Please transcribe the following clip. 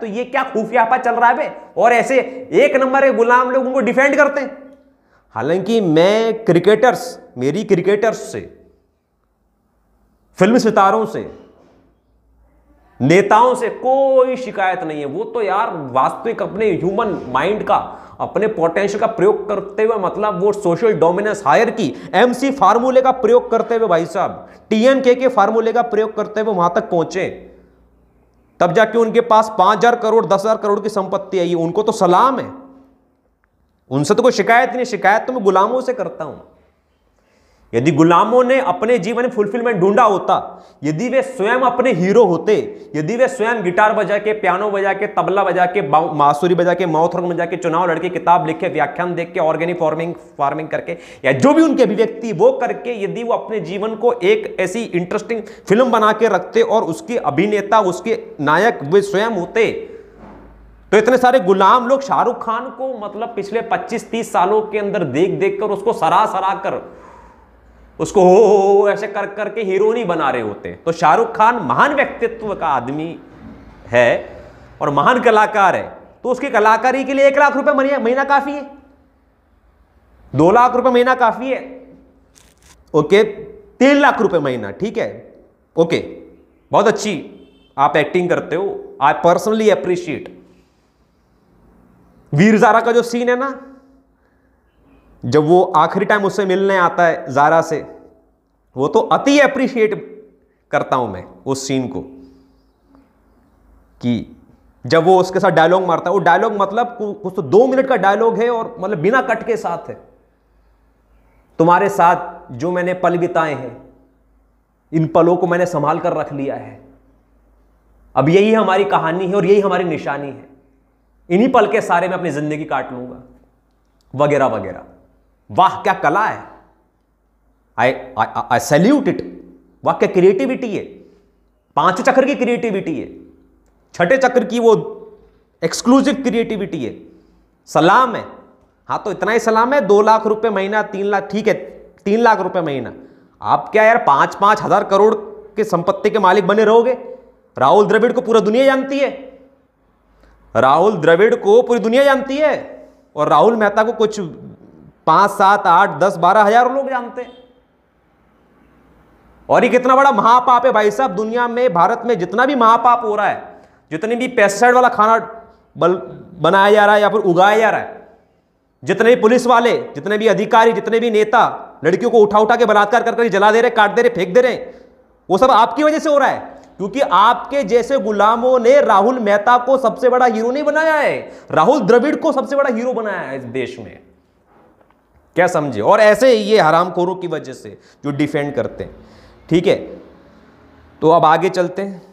तो ये क्या खुफियापा चल रहा है बे और ऐसे एक नंबर के गुलाम लोग उनको डिफेंड करते हैं हालांकि मैं क्रिकेटर्स मेरी क्रिकेटर्स से फिल्म सितारों से नेताओं से कोई शिकायत नहीं है वो तो यार वास्तविक अपने ह्यूमन माइंड का अपने पोटेंशियल का प्रयोग करते हुए मतलब वो सोशल डोमिनेंस हायर की एमसी फार्मूले का प्रयोग करते हुए भाई साहब टीएमके के फार्मूले का प्रयोग करते हुए वहां तक पहुंचे तब जाके उनके पास पांच हजार करोड़ दस हजार करोड़ की संपत्ति आई उनको तो सलाम है उनसे तो कोई शिकायत नहीं शिकायत तो मैं गुलामों से करता हूं यदि गुलामों ने अपने जीवन में फुलफिलमेंट ढूंढा होता यदि वे स्वयं अपने हीरो होते यदि वे स्वयं गिटार बजा के पियानो बजा के तबला बजा के मासूरी बजा के माउथ बजा के चुनाव लड़के किताब लिखे व्याख्यान देख के ऑर्गेनिक फार्मिंग फार्मिंग करके या जो भी उनके अभिव्यक्ति वो करके यदि वो अपने जीवन को एक ऐसी इंटरेस्टिंग फिल्म बना के रखते और उसके अभिनेता उसके नायक वे स्वयं होते तो इतने सारे गुलाम लोग शाहरुख खान को मतलब पिछले 25-30 सालों के अंदर देख देख कर उसको सरा सरा कर उसको हो, ऐसे कर करके हीरो नहीं बना रहे होते तो शाहरुख खान महान व्यक्तित्व का आदमी है और महान कलाकार है तो उसकी कलाकारी के लिए एक लाख रुपए महीना काफ़ी है दो लाख रुपए महीना काफ़ी है ओके तीन लाख रुपए महीना ठीक है ओके बहुत अच्छी आप एक्टिंग करते हो I personally appreciate Veer Zaara का जो सीन है ना जब वो आखिरी टाइम उससे मिलने आता है जारा से वो तो अति अप्रिशिएट करता हूं मैं उस सीन को कि जब वो उसके साथ डायलॉग मारता है वो डायलॉग मतलब कुछ तो दो मिनट का डायलॉग है और मतलब बिना कट के साथ है तुम्हारे साथ जो मैंने पल बिताए हैं इन पलों को मैंने संभाल कर रख लिया है अब यही हमारी कहानी है और यही हमारी निशानी है इन्हीं पल के सारे मैं अपनी ज़िंदगी काट लूँगा वगैरह वगैरह वाह क्या कला है आई आई सैल्यूट इट वाह क्या क्रिएटिविटी है पांच चक्र की क्रिएटिविटी है छठे चक्र की वो एक्सक्लूसिव क्रिएटिविटी है सलाम है हाँ तो इतना ही सलाम है दो लाख रुपए महीना तीन लाख ठीक है तीन लाख रुपए महीना आप क्या यार पांच पांच हजार करोड़ के संपत्ति के मालिक बने रहोगे राहुल द्रविड़ को पूरा दुनिया जानती है राहुल द्रविड़ को पूरी दुनिया जानती है और राहुल मेहता को कुछ पांच सात आठ दस बारह हजार लोग जानते हैं और ये कितना बड़ा महापाप है भाई साहब दुनिया में भारत में जितना भी महापाप हो रहा है जितने भी पेस्टाइड वाला खाना बल बनाया जा रहा है या फिर उगाया जा रहा है जितने भी पुलिस वाले जितने भी अधिकारी जितने भी नेता लड़कियों को उठा उठा के बलात्कार कर कर जला दे रहे काट दे रहे फेंक दे रहे वो सब आपकी वजह से हो रहा है क्योंकि आपके जैसे गुलामों ने राहुल मेहता को सबसे बड़ा हीरो नहीं बनाया है राहुल द्रविड़ को सबसे बड़ा हीरो बनाया है इस देश में क्या समझे और ऐसे ही ये खोरों की वजह से जो डिफेंड करते हैं ठीक है तो अब आगे चलते हैं